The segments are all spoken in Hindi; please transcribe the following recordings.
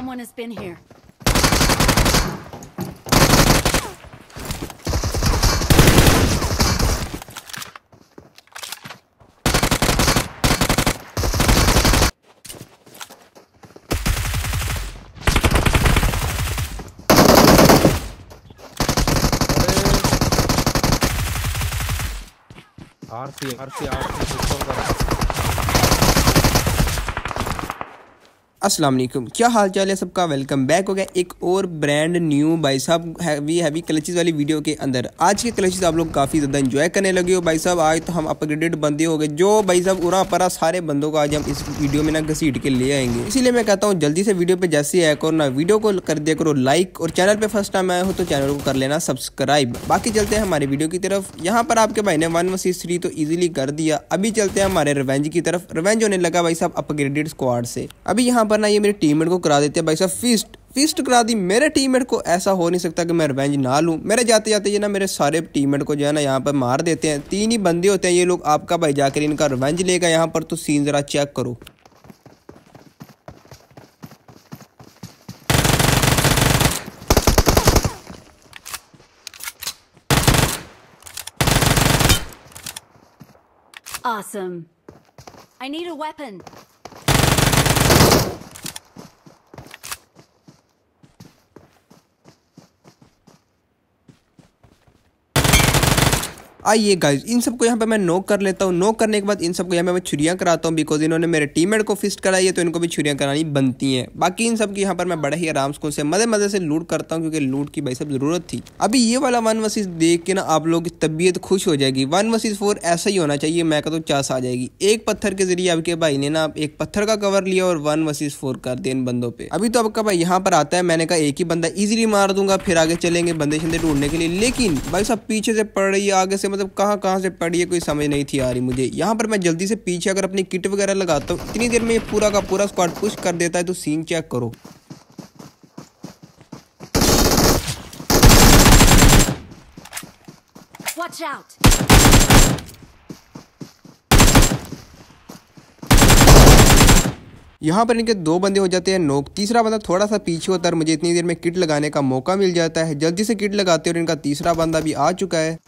Someone has been here. RC, RC, RC, अस्सलाम वालेकुम क्या हाल चाल है सबका वेलकम बैक हो गया एक और ब्रांड न्यू भाई साहब हैवी हैवी क्लचेज़ वाली वीडियो के अंदर आज के क्लचेज़ आप लोग काफ़ी ज़्यादा इन्जॉय करने लगे हो भाई साहब आज तो हम अपग्रेडेड बंदे हो गए जो भाई साहब उरा परा सारे बंदों को आज हम इस वीडियो में ना घसीट के ले आएंगे इसीलिए मैं कहता हूँ जल्दी से वीडियो पर जैसे है करो ना वीडियो को कर दिया करो लाइक और चैनल पर फर्स्ट टाइम आए हो तो चैनल को कर लेना सब्सक्राइब बाकी चलते हैं हमारे वीडियो की तरफ यहाँ पर आपके भाई ने वन वर्सेस थ्री तो ईजिली कर दिया अभी चलते हैं हमारे रिवेंज की तरफ रिवेंज होने लगा भाई साहब अपग्रेडेड स्क्वाड से अभी यहाँ पर ना ये मेरे टीममेट को करा देते हैं भाई साहब फिस्ट फिस्ट करा दी मेरे टीममेट को ऐसा हो नहीं सकता कि मैं रिवेंज ना लूँ मेरे जाते जाते ये ना मेरे सारे टीममेट को जो है ना यहाँ पर मार देते हैं तीन ही बंदे होते हैं ये लोग आपका भाई जाकर इनका रिवेंज लेगा यहाँ पर तो सीन ज़रा चेक करो Awesome. I need a weapon. आइए गाइज इन सबको यहाँ पे मैं नोक कर लेता हूँ नोक करने के बाद इन सबको यहाँ पे मैं छुरियाँ कराता हूँ बिकॉज इन्होंने मेरे टीममेट को फिस्ट कराई है तो इनको भी छुरियाँ करानी बनती हैं बाकी इन सबकी यहाँ पर मैं बड़े ही आराम से उनसे मजे मजे से लूट करता हूँ क्योंकि लूट की भाई सब जरूरत थी अभी ये वाला वन वसीज देख के ना आप लोग की तबीयत खुश हो जाएगी वन वसीज फोर ऐसा ही होना चाहिए मैं कहता चास आ जाएगी एक पत्थर के जरिए आपके भाई ने ना आप एक पत्थर का कवर लिया और वन वसीज फोर कर दिया इन बंदों पर अभी तो आपका भाई यहाँ पर आता है मैंने कहा एक ही बंदा इजिली मार दूंगा फिर आगे चलेंगे बंदे शंदे ढूंढने के लिए लेकिन भाई सब पीछे से पड़ रही है आगे से मतलब कहाँ कहाँ से पड़ी है कोई समझ नहीं थी आ रही मुझे यहाँ पर मैं जल्दी से पीछे अगर अपनी किट वगैरह लगाता हूँ इतनी देर में ये पूरा का पूरा स्क्वाड पुश कर देता है तो सीन चेक करो Watch out! यहाँ पर इनके दो बंदे हो जाते हैं नोक तीसरा बंदा थोड़ा सा पीछे होता है मुझे इतनी देर में किट लगाने का मौका मिल जाता है जल्दी से किट लगाते हैं और इनका तीसरा बंदा भी आ चुका है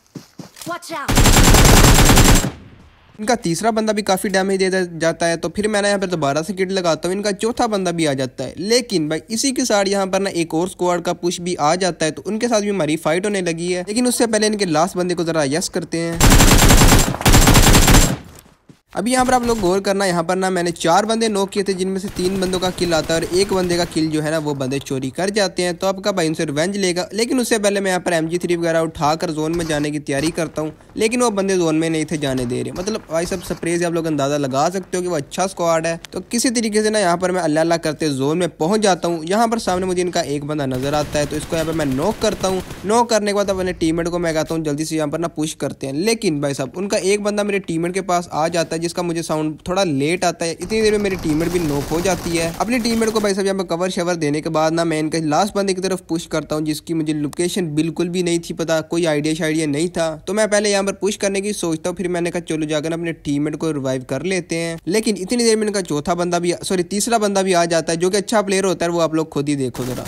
इनका तीसरा बंदा भी काफ़ी डैमेज दे जाता है तो फिर मैंने यहाँ पर दोबारा से किट लगाता हूँ इनका चौथा बंदा भी आ जाता है लेकिन भाई इसी के साथ यहाँ पर ना एक और स्क्वाड का पुश भी आ जाता है तो उनके साथ भी हमारी फाइट होने लगी है लेकिन उससे पहले इनके लास्ट बंदे को ज़रा यस करते हैं अभी यहाँ पर आप लोग गौर करना यहाँ पर ना मैंने चार बंदे नोक किए थे जिनमें से तीन बंदों का किल आता है और एक बंदे का किल जो है ना वो बंदे चोरी कर जाते हैं तो आपका भाई उनसे रिवेंज लेगा लेकिन उससे पहले मैं यहाँ पर एम जी वगैरह उठाकर जोन में जाने की तैयारी करता हूँ लेकिन वो बंदे जोन में नहीं थे जाने दे रहे मतलब भाई सब स्प्रे से आप लोग अंदाज़ा लगा सकते हो कि वो अच्छा स्क्वाड है तो किसी तरीके से ना यहाँ पर मैं अल्लाह अल्लाह करते जोन में पहुंच जाता हूँ यहाँ पर सामने मुझे इनका एक बंदा नजर आता है तो इसको यहाँ पर मैं नोक करता हूँ नोक करने के बाद अपने टीम को मैं कहता हूँ जल्दी से यहाँ पर ना पुश करते हैं लेकिन भाई साहब उनका एक बंदा मेरे टीम के पास आ जाता है जिसका मुझे साउंड थोड़ा लेट आता है इतनी देर में मेरी टीममेट भी नोक हो जाती है अपनी टीममेट को भाई साहब यहाँ पर कवर शवर देने के बाद ना मैं इनके लास्ट बंदे की तरफ पुश करता हूँ जिसकी मुझे लोकेशन बिल्कुल भी नहीं थी पता कोई आइडिया शाइडिया नहीं था तो मैं पहले यहाँ पर पुश करने की सोचता हूँ फिर मैंने कहा चलो जाकर अपने टीम को रिवाइव कर लेते हैं लेकिन इतनी देर में इनका चौथा बंदा भी सॉरी तीसरा बंदा भी आ जाता है जो कि अच्छा प्लेयर होता है वो आप लोग खुद ही देखो जरा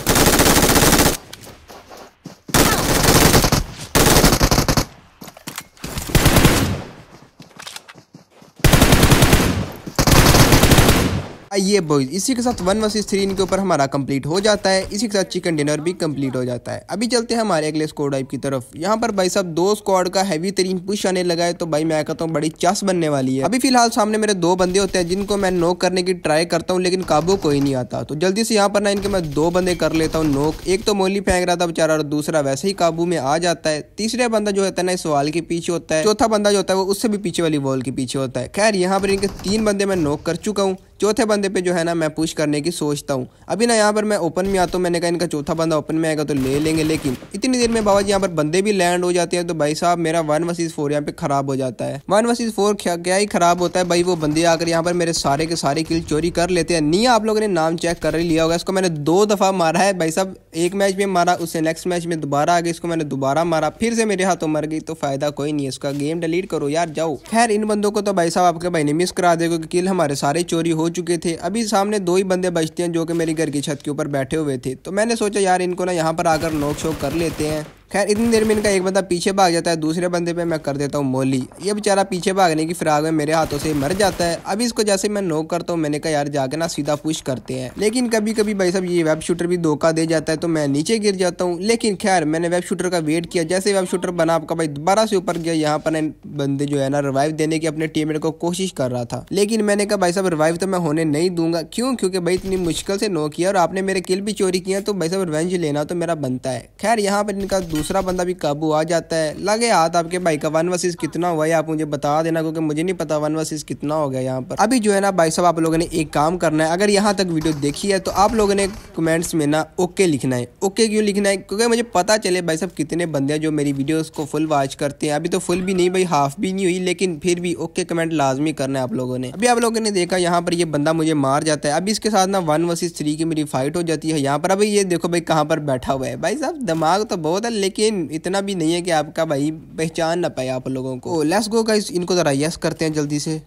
आइए बॉयज इसी के साथ वन वर्सेस थ्री इनके ऊपर हमारा कंप्लीट हो जाता है इसी के साथ चिकन डिनर भी कंप्लीट हो जाता है अभी चलते हैं हमारे अगले स्कोर टाइप की तरफ यहाँ पर भाई साहब दो स्कॉड का हैवी तरीन पुश आने लगा है तो भाई मैं कहता हूँ बड़ी चस बनने वाली है अभी फिलहाल सामने मेरे दो बंदे होते हैं जिनको मैं नोक करने की ट्राई करता हूँ लेकिन काबू कोई नहीं आता तो जल्दी से यहाँ पर ना इनके मैं दो बंदे कर लेता हूँ नोक एक तो मोली फेंक रहा था बेचारा और दूसरा वैसे ही काबू में आ जाता है तीसरा बंदा जो होता है ना इस वाल के पीछे होता है चौथा बंदा जो होता है वो उससे भी पीछे वाली वॉल के पीछे होता है खैर यहाँ पर इनके तीन बंदे मैं नोक कर चुका हूँ चौथे बंदे पे जो है ना मैं पुश करने की सोचता हूँ अभी ना यहाँ पर मैं ओपन में आता हूँ मैंने कहा इनका चौथा बंदा ओपन में आएगा तो ले लेंगे लेकिन इतनी देर में बाबा जी यहाँ पर बंदे भी लैंड हो जाते हैं तो भाई साहब मेरा वन वसीज फोर यहाँ पे खराब हो जाता है वन वसीज फोर क्या ही खराब होता है भाई वो बंदे आकर यहाँ पर मेरे सारे के सारे किल चोरी कर लेते हैं नहीं आप लोगों ने नाम चेक कर लिया होगा इसको मैंने दो दफ़ा मारा है भाई साहब एक मैच में मारा उससे नेक्स्ट मैच में दोबारा आ गया इसको मैंने दोबारा मारा फिर से मेरे हाथों मर गई तो फायदा कोई नहीं है इसका गेम डिलीट करो यार जाओ खैर इन बंदों को तो भाई साहब आपके भाई ने मिस करा देगा कि किल हमारे सारे चोरी हो चुके थे अभी सामने दो ही बंदे बचते हैं जो कि मेरी घर की छत के ऊपर बैठे हुए थे तो मैंने सोचा यार इनको ना यहाँ पर आकर नोक शोक कर लेते हैं खैर इतनी देर में इनका एक बंदा पीछे भाग जाता है दूसरे बंदे पे मैं कर देता हूँ मोली ये बेचारा पीछे भागने की फिराक में मेरे हाथों से मर जाता है अभी इसको जैसे मैं नोक करता हूँ मैंने कहा यार जाके ना सीधा पुश करते हैं लेकिन कभी कभी भाई साहब ये वेब शूटर भी धोखा दे जाता है तो मैं नीचे गिर जाता हूँ लेकिन खैर मैंने वेब शूटर का वेट किया जैसे वेब शूटर बना आपका भाई दोबारा से ऊपर गया यहाँ पर बंदे जो है ना रिवाइव देने की अपने टीम को कोशिश कर रहा था लेकिन मैंने कहा भाई साहब रिवाइव तो मैं होने नहीं दूंगा क्यों क्योंकि भाई इतनी मुश्किल से नो किया और आपने मेरे किल भी चोरी किया तो भाई साहब रिवेंज लेना तो मेरा बनता है खैर यहाँ पर इनका दूसरा बंदा भी काबू आ जाता है लगे हाथ आपके भाई का वन वर्सेस कितना हुआ है आप मुझे बता देना क्योंकि मुझे नहीं पता वन वर्सेस कितना हो गया यहाँ पर अभी जो है ना भाई साहब आप लोगों ने एक काम करना है अगर यहाँ तक वीडियो देखी है तो आप लोगों ने कमेंट्स में ना ओके लिखना है ओके क्यों लिखना है क्योंकि मुझे पता चले भाई साहब कितने बंदे हैं जो मेरी वीडियो को फुल वॉच करते हैं अभी तो फुल भी नहीं भाई हाफ भी नहीं हुई लेकिन फिर भी ओके कमेंट लाजमी करना है आप लोगों ने अभी आप लोगों ने देखा यहाँ पर ये बंदा मुझे मार जाता है अभी इसके साथ ना वन वर्सेज थ्री की मेरी फाइट हो जाती है यहाँ पर अभी ये देखो भाई कहाँ पर बैठा हुआ है भाई साहब दिमाग तो बहुत है लेकिन इतना भी नहीं है कि आपका भाई पहचान ना पाए आप लोगों को लेट्स गो गाइस इनको ज़रा यस करते हैं जल्दी से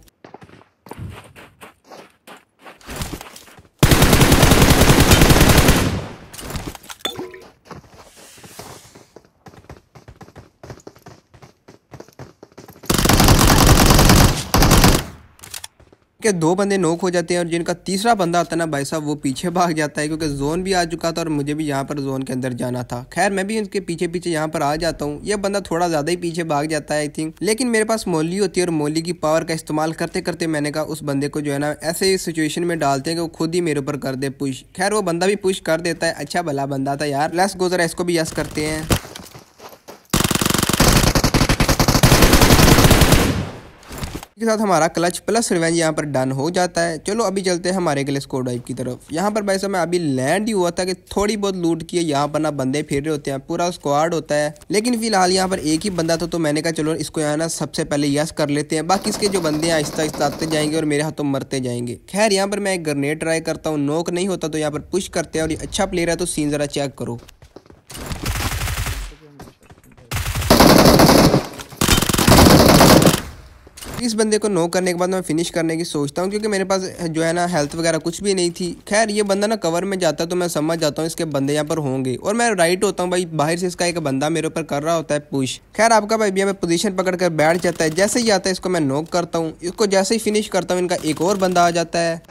के दो बंदे नोक हो जाते हैं और जिनका तीसरा बंदा आता है ना भाई साहब वो पीछे भाग जाता है क्योंकि जोन भी आ चुका था और मुझे भी यहाँ पर जोन के अंदर जाना था खैर मैं भी उनके पीछे पीछे यहाँ पर आ जाता हूँ यह बंदा थोड़ा ज़्यादा ही पीछे भाग जाता है आई थिंक लेकिन मेरे पास मोली होती है और मोली की पावर का इस्तेमाल करते करते मैंने कहा उस बंदे को जो है ना ऐसे सिचुएशन में डालते हैं कि वो खुद ही मेरे ऊपर कर दे पुश खैर वो बंदा भी पुश कर देता है अच्छा भला बंदा था यार लेस गोजरा इसको भी यस करते हैं के साथ हमारा क्लच प्लस रिवेंज यहाँ पर डन हो जाता है चलो अभी चलते हैं हमारे अगले स्कोर ड्राइव की तरफ यहाँ पर भाई साहब मैं अभी लैंड ही हुआ था कि थोड़ी बहुत लूट की है यहाँ पर ना बंदे फिर रहे होते हैं पूरा स्क्वाड होता है लेकिन फिलहाल यहाँ पर एक ही बंदा था तो मैंने कहा चलो इसको यहाँ ना सबसे पहले यस कर लेते हैं बाकी इसके जो बंदे हैं आहिस्ता आहिस्ता आते जाएंगे और मेरे हाथों मरते जाएंगे खैर यहाँ पर मैं एक ग्रनेड ट्राई करता हूँ नोक नहीं होता तो यहाँ पर पुश करते हैं और अच्छा प्लेयर है तो सीन ज़रा चेक करो इस बंदे को नो करने के बाद मैं फिनिश करने की सोचता हूँ क्योंकि मेरे पास जो है ना हेल्थ वगैरह कुछ भी नहीं थी खैर ये बंदा ना कवर में जाता तो मैं समझ जाता हूँ इसके बंदे यहाँ पर होंगे और मैं राइट होता हूँ भाई बाहर से इसका एक बंदा मेरे ऊपर कर रहा होता है पुश खैर आपका भाई भैया मैं पोजीशन पकड़ कर बैठ जाता है जैसे ही आता है इसको मैं नोक करता हूँ इसको जैसे ही फिनिश करता हूँ इनका एक और बंदा आ जाता है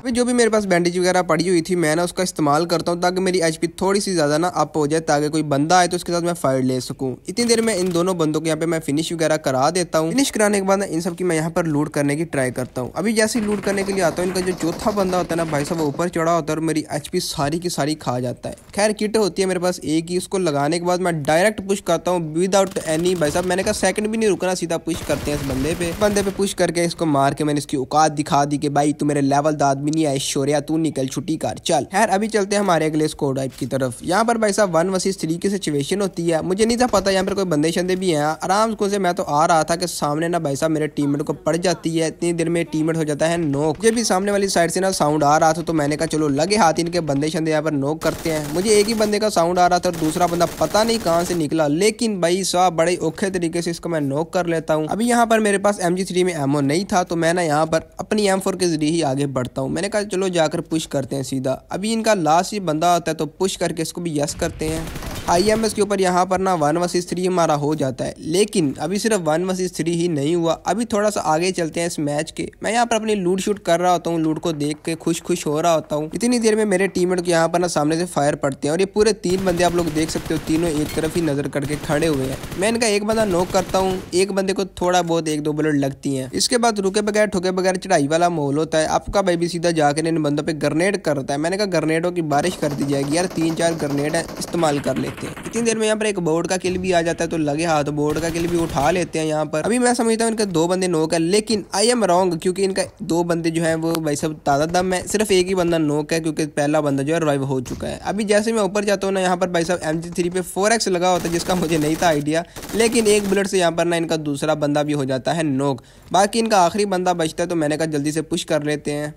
अभी जो भी मेरे पास बैंडेज वगैरह पड़ी हुई थी मैं ना उसका इस्तेमाल करता हूँ ताकि मेरी एच थोड़ी सी ज़्यादा ना अप हो जाए ताकि कोई बंदा आए तो उसके साथ मैं फायर ले सकूँ इतनी देर में इन दोनों बंदों को यहाँ पे मैं फिनिश वगैरह करा देता हूँ फिनिश कराने के बाद इन सब की मैं यहाँ पर लूट करने की ट्राई करता हूँ अभी जैसे लूट करने के लिए आता हूँ इनका जो चौथा बंदा होता है ना भाई साहब वो ऊपर चढ़ा होता है और मेरी एच सारी की सारी खा जाता है खैर किट होती है मेरे पास एक ही उसको लगाने के बाद मैं डायरेक्ट पुश करता हूँ विदाउट एनी भाई साहब मैंने कहा सेकंड भी नहीं रुकना सीधा पुश करते हैं इस बंदे पे बंदे पे पुश करके इसको मार के मैंने इसकी औकात दिखा दी कि भाई तू मेरे लेवल द आई शोरिया तू निकल छुट्टी कर चल खैर अभी चलते हैं हमारे अगले स्कोर टाइप की तरफ यहाँ पर भाई साहब वन वसी थ्री की सिचुएशन होती है मुझे नहीं था पता यहाँ पर कोई बंदे शंदे भी हैं आराम से मैं तो आ रहा था कि सामने ना भाई साहब मेरे टीममेट को पड़ जाती है इतनी देर में टीममेट हो जाता है नोक मुझे भी सामने वाली साइड से ना साउंड आ रहा था तो मैंने कहा चलो लगे हाथ इनके बंदे शंदे यहाँ पर नोक करते हैं मुझे एक ही बंदे का साउंड आ रहा था और दूसरा बंदा पता नहीं कहाँ से निकला लेकिन भाई साहब बड़े औखे तरीके से इसको मैं नोक कर लेता हूँ अभी यहाँ पर मेरे पास एम में एमओ नहीं था तो मैं ना यहाँ पर अपनी एम के जरिए ही आगे बढ़ता हूँ मैंने कहा चलो जाकर पुश करते हैं सीधा अभी इनका लास्ट ही बंदा आता है तो पुश करके इसको भी यस करते हैं आईएमएस के ऊपर यहाँ पर ना वन वर्सेस थ्री हमारा हो जाता है लेकिन अभी सिर्फ वन वसी थ्री ही नहीं हुआ अभी थोड़ा सा आगे चलते हैं इस मैच के मैं यहाँ पर अपनी लूट शूट कर रहा होता हूँ लूट को देख के खुश खुश हो रहा होता हूँ इतनी देर में मेरे टीम को यहाँ पर ना सामने से फायर पड़ते हैं और ये पूरे तीन बंदे आप लोग देख सकते हो तीनों एक तरफ ही नजर करके खड़े हुए हैं मैं इनका एक बंदा नोक करता हूँ एक बंदे को थोड़ा बहुत एक दो बुलेट लगती है इसके बाद रुके बगैर ठुके बगैर चढ़ाई वाला माहौल होता है आपका बेबी सीधा जाकर इन बंदों पर ग्रनेड करता है मैंने कहा ग्रनेडों की बारिश कर दी जाएगी यार तीन चार ग्रनेड है इस्तेमाल कर ले जाते हैं इतनी देर में यहाँ पर एक बोर्ड का किल भी आ जाता है तो लगे हाथ तो बोर्ड का किल भी उठा लेते हैं यहाँ पर अभी मैं समझता हूँ इनका दो बंदे नोक है लेकिन आई एम रॉन्ग क्योंकि इनका दो बंदे जो है वो भाई सब ताज़ा दम है सिर्फ एक ही बंदा नोक है क्योंकि पहला बंदा जो है रिवाइव हो चुका है अभी जैसे मैं ऊपर जाता हूँ ना यहाँ पर भाई साहब एम थ्री पे फोर एक्स लगा होता है जिसका मुझे नहीं था आइडिया लेकिन एक बुलेट से यहाँ पर ना इनका दूसरा बंदा भी हो जाता है नोक बाकी इनका आखिरी बंदा बचता है तो मैंने कहा जल्दी से पुश कर लेते हैं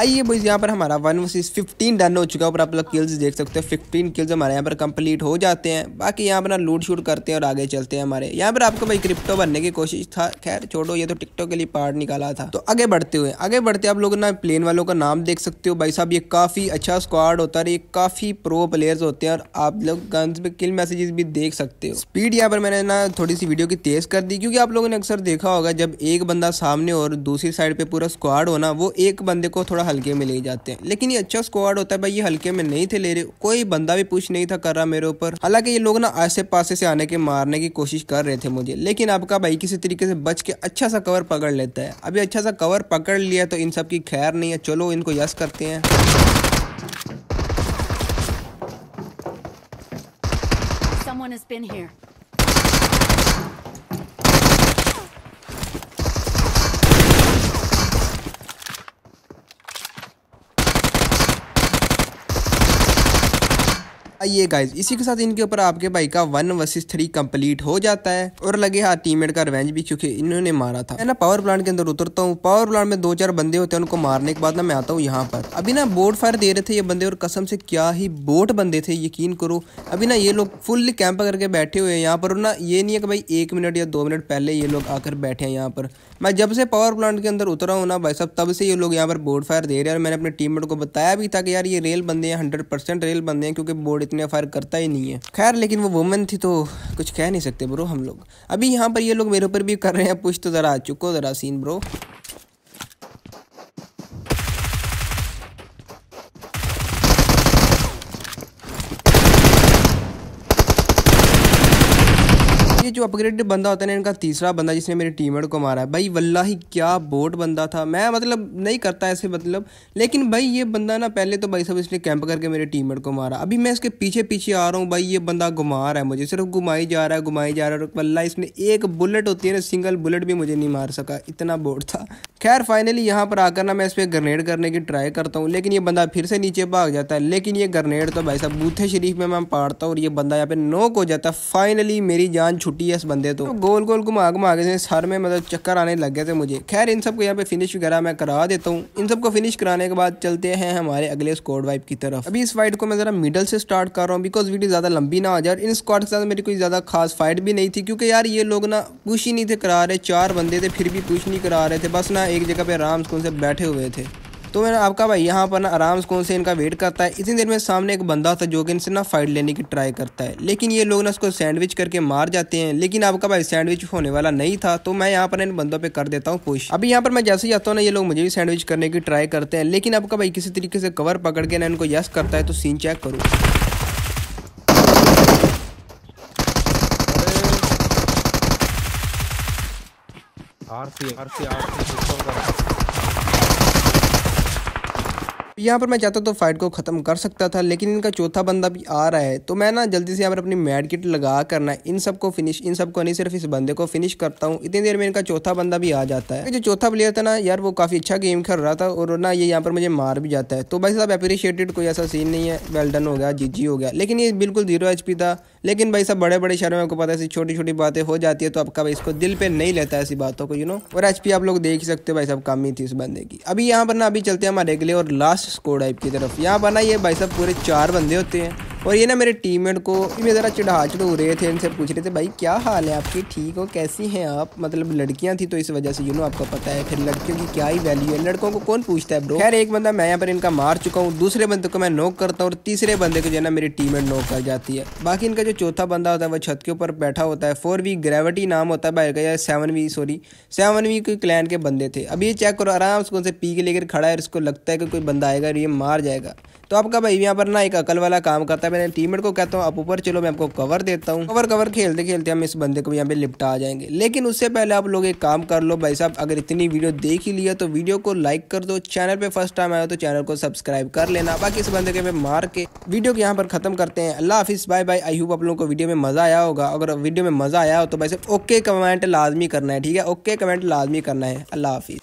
आइए बस यहाँ पर हमारा वन वर्सेस फिफ्टीन डन हो चुका है और आप लोग किल्स देख सकते हो फिफ्टीन किल्स हमारे यहाँ पर कंप्लीट हो जाते हैं बाकी यहाँ पर लूट शूट करते हैं और आगे चलते हैं हमारे यहाँ पर आपको भाई क्रिप्टो बनने की कोशिश था खैर छोड़ो ये तो टिकटो के लिए पार्ट निकाला था तो आगे बढ़ते हुए आगे बढ़ते आप लोग ना प्लेन वालों का नाम देख सकते हो भाई साहब ये काफ़ी अच्छा स्क्वाड होता है ये काफ़ी प्रो प्लेयर्स होते हैं और आप लोग गन्स में किल मैसेजेस भी देख सकते हो स्पीड यहाँ पर मैंने ना थोड़ी सी वीडियो की तेज़ कर दी क्योंकि आप लोगों ने अक्सर देखा होगा जब एक बंदा सामने और दूसरी साइड पे पूरा स्क्वाड होना वो एक बंदे को थोड़ा हल्के में ले जाते हैं लेकिन ये अच्छा स्क्वाड होता है भाई ये हल्के में नहीं थे ले रहे कोई बंदा भी पूछ नहीं था कर रहा मेरे ऊपर हालांकि ये लोग ना आसे पासे से आने के मारने की कोशिश कर रहे थे मुझे लेकिन आपका भाई किसी तरीके से बच के अच्छा सा कवर पकड़ लेता है अभी अच्छा सा कवर पकड़ लिया तो इन सब की खैर नहीं है चलो इनको यश करते हैं Someone has been here. आइए गाइज इसी के साथ इनके ऊपर आपके भाई का वन वर्सेस थ्री कंप्लीट हो जाता है और लगे हाथ टीम का रिवेंज भी चुके इन्होंने मारा था मैं ना पावर प्लांट के अंदर उतरता हूँ पावर प्लांट में दो चार बंदे होते हैं उनको मारने के बाद ना मैं आता हूँ यहाँ पर अभी ना बोट फायर दे रहे थे ये बंदे और कसम से क्या ही बोट बंदे थे यकीन करो अभी ना ये लोग फुल कैंप करके बैठे हुए हैं यहाँ पर ना ये नहीं है कि भाई एक मिनट या दो मिनट पहले ये लोग आकर बैठे हैं यहाँ पर मैं जब से पावर प्लांट के अंदर उतरा हूँ ना भाई साहब तब से ये लोग यहाँ पर बोर्ड फायर दे रहे हैं और मैंने अपने टीम को बताया भी था कि यार ये रेल बंदे हैं हंड्रेड परसेंट रेल बंदे हैं क्योंकि बोर्ड इतने फायर करता ही नहीं है खैर लेकिन वो वुमेन थी तो कुछ कह नहीं सकते ब्रो हम लोग अभी यहाँ पर ये लोग मेरे ऊपर भी कर रहे हैं पुश तो ज़रा चुको ज़रा सीन ब्रो ये जो अपग्रेडेड बंदा होता है ना इनका तीसरा बंदा जिसने मेरे टीम को मारा है भाई वल्ला ही क्या बोट बंदा था मैं मतलब नहीं करता ऐसे मतलब लेकिन भाई ये बंदा ना पहले तो भाई सब इसने कैंप करके मेरे टीम को मारा अभी मैं इसके पीछे पीछे आ रहा हूँ भाई ये बंदा घुमा रहा है मुझे सिर्फ घुमाई जा रहा है घुमाई जा रहा है वल्ला इसने एक बुलेट होती है ना सिंगल बुलेट भी मुझे नहीं मार सका इतना बोट था खैर फाइनली यहाँ पर आकर ना मैं इस पर ग्रनेड करने की ट्राई करता हूँ लेकिन ये बंदा फिर से नीचे भाग जाता है लेकिन ये ग्रनेड तो भाई साहब बूथे शरीफ में मैं पाड़ता हूँ और ये बंदा यहाँ पे नोक हो जाता है फाइनली मेरी जान छुट्टी एस बंदे तो, तो गोल गोल घुमा घुमा के सर में मतलब चक्कर आने लग गए थे मुझे खैर इन सबको यहाँ पे फिनिश वगैरह मैं करा देता हूँ इन सबको फिनिश कराने के बाद चलते हैं हमारे अगले स्कॉड वाइप की तरफ अभी इस फाइट को मैं जरा मिडल से स्टार्ट कर रहा हूँ बिकॉज वीडियो ज़्यादा लंबी ना आ जाए इन स्कॉड के साथ मेरी कोई ज़्यादा खास फाइट भी नहीं थी क्योंकि यार ये लोग ना पूछ ही नहीं थे करा रहे चार बंदे थे फिर भी पूछ नहीं करा रहे थे बस ना एक जगह पे आराम से बैठे हुए थे तो मैं आपका भाई यहाँ पर ना आराम सुकून से इनका वेट करता है इतनी देर में सामने एक बंदा था जो कि इनसे ना फाइट लेने की ट्राई करता है लेकिन ये लोग ना उसको सैंडविच करके मार जाते हैं लेकिन आपका भाई सैंडविच होने वाला नहीं था तो मैं यहाँ पर इन बंदों पर कर देता हूँ कोशिश अभी यहाँ पर मैं जैसे जाता हूँ ना ये लोग मुझे भी सैंडविच करने की ट्राई करते हैं लेकिन आपका भाई किसी तरीके से कवर पकड़ के ना इनको यस करता है तो सीन चेक करो आरसी आरसी आरसी यहाँ पर मैं चाहता तो फाइट को ख़त्म कर सकता था लेकिन इनका चौथा बंदा भी आ रहा है तो मैं ना जल्दी से यहाँ पर अपनी मैड किट लगा करना इन सबको फिनिश इन सबको नहीं सिर्फ इस बंदे को फिनिश करता हूँ इतनी देर में इनका चौथा बंदा भी आ जाता है जो चौथा प्लेयर था ना यार वो काफ़ी अच्छा गेम खेल रहा था और ना ये यहाँ पर मुझे मार भी जाता है तो भाई साहब अप्रिशिएटेड कोई ऐसा सीन नहीं है वेल डन हो गया जी हो गया लेकिन ये बिल्कुल जीरो एच था लेकिन भाई साहब बड़े बड़े शहरों में आपको पता है ऐसी छोटी छोटी बातें हो जाती है तो आपका भाई इसको दिल पे नहीं लेता ऐसी बातों को यू नो और एच आप लोग देख सकते हो भाई साहब कमी ही थी उस बंदे की अभी यहाँ पर ना अभी चलते हैं हमारे अगले और लास्ट स्कोर की तरफ यहाँ बना ये भाई साहब पूरे चार बंदे होते हैं और ये ना मेरे टीममेट को इनमें ज़रा चढ़ा हो रहे थे इनसे पूछ रहे थे भाई क्या हाल है आपकी ठीक हो कैसी हैं आप मतलब लड़कियां थी तो इस वजह से यू नो आपको पता है फिर लड़कियों की क्या ही वैल्यू है लड़कों को कौन पूछता है ब्रो खैर एक बंदा मैं यहाँ पर इनका मार चुका हूँ दूसरे बंदे को मैं नोक करता हूँ और तीसरे बंदे को जो है ना मेरी टीम नोक कर जाती है बाकी इनका जो चौथा बंदा होता है वो छत के ऊपर बैठा होता है फोर वी ग्रेविटी नाम होता है भाई का या seven V sorry seven V के क्लैन के बंदे थे अब ये चेक करो आराम से कौन से पी के लेकर खड़ा है इसको लगता है कि कोई बंदा आएगा और ये मार जाएगा तो आपका भाई यहाँ पर ना एक अकल वाला काम करता है है मैंने टीममेट को कहता हूँ आप ऊपर चलो मैं आपको कवर देता हूँ कवर कवर खेलते खेलते हम इस बंदे को यहाँ पे लिपटा जाएंगे लेकिन उससे पहले आप लोग एक काम कर लो भाई साहब अगर इतनी वीडियो देख ही लिया तो वीडियो को लाइक कर दो चैनल पे फर्स्ट टाइम आया तो चैनल को सब्सक्राइब कर लेना बाकी इस बंदे के मार के वीडियो को यहाँ पर खत्म करते हैं अल्लाह हाफिज़ बाय बाय आई होप आप लोगों को वीडियो में मज़ा आया होगा अगर वीडियो में मज़ा आया हो तो भाई साहब ओके कमेंट लाजमी करना है ठीक है ओके कमेंट लाजमी करना है अल्लाह हाफिज़